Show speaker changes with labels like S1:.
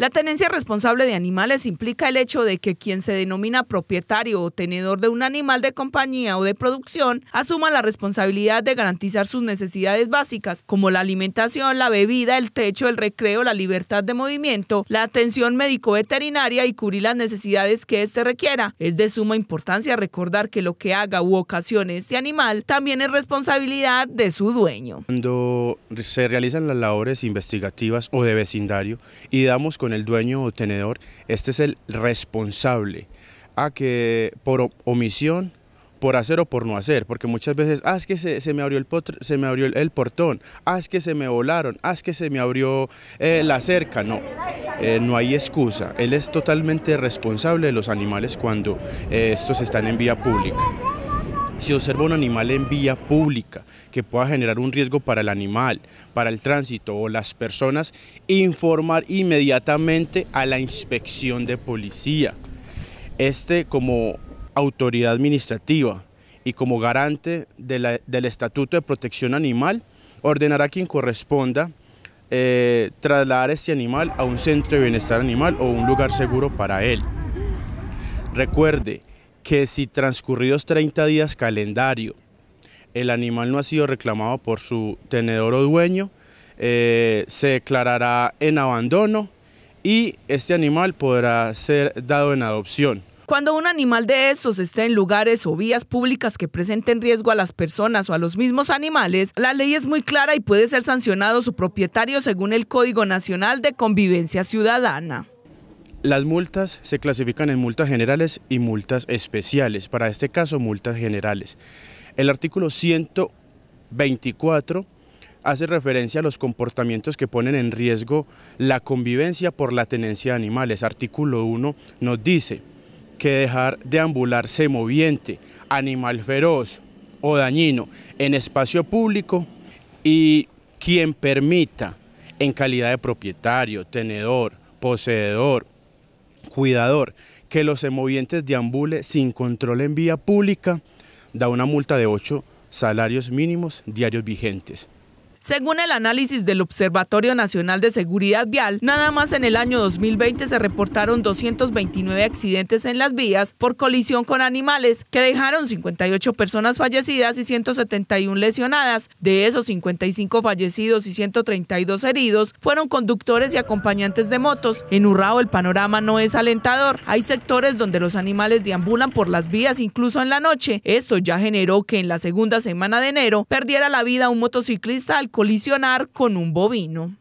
S1: La tenencia responsable de animales implica el hecho de que quien se denomina propietario o tenedor de un animal de compañía o de producción asuma la responsabilidad de garantizar sus necesidades básicas, como la alimentación, la bebida, el techo, el recreo, la libertad de movimiento, la atención médico-veterinaria y cubrir las necesidades que éste requiera. Es de suma importancia recordar que lo que haga u ocasione este animal también es responsabilidad de su dueño.
S2: Cuando se realizan las labores investigativas o de vecindario y damos con el dueño o tenedor, este es el responsable a que por omisión por hacer o por no hacer, porque muchas veces, ah, que se, se me abrió, el, se me abrió el, portón, ah, que se me volaron, ah, que se me abrió eh, la cerca, no, eh, no hay excusa, él es totalmente responsable de los animales cuando eh, estos están en vía pública si observa un animal en vía pública que pueda generar un riesgo para el animal, para el tránsito o las personas, informar inmediatamente a la inspección de policía. Este como autoridad administrativa y como garante del Estatuto de Protección Animal, ordenará a quien corresponda eh, trasladar este animal a un centro de bienestar animal o un lugar seguro para él. Recuerde, que si transcurridos 30 días calendario el animal no ha sido reclamado por su tenedor o dueño, eh, se declarará en abandono y este animal podrá ser dado en adopción.
S1: Cuando un animal de estos esté en lugares o vías públicas que presenten riesgo a las personas o a los mismos animales, la ley es muy clara y puede ser sancionado su propietario según el Código Nacional de Convivencia Ciudadana.
S2: Las multas se clasifican en multas generales y multas especiales, para este caso multas generales. El artículo 124 hace referencia a los comportamientos que ponen en riesgo la convivencia por la tenencia de animales. Artículo 1 nos dice que dejar de ambularse moviente, animal feroz o dañino en espacio público y quien permita en calidad de propietario, tenedor, poseedor Cuidador, que los de deambule sin control en vía pública, da una multa de 8 salarios mínimos diarios vigentes.
S1: Según el análisis del Observatorio Nacional de Seguridad Vial, nada más en el año 2020 se reportaron 229 accidentes en las vías por colisión con animales, que dejaron 58 personas fallecidas y 171 lesionadas. De esos 55 fallecidos y 132 heridos fueron conductores y acompañantes de motos. En Urrao el panorama no es alentador. Hay sectores donde los animales deambulan por las vías incluso en la noche. Esto ya generó que en la segunda semana de enero perdiera la vida un motociclista al colisionar con un bovino.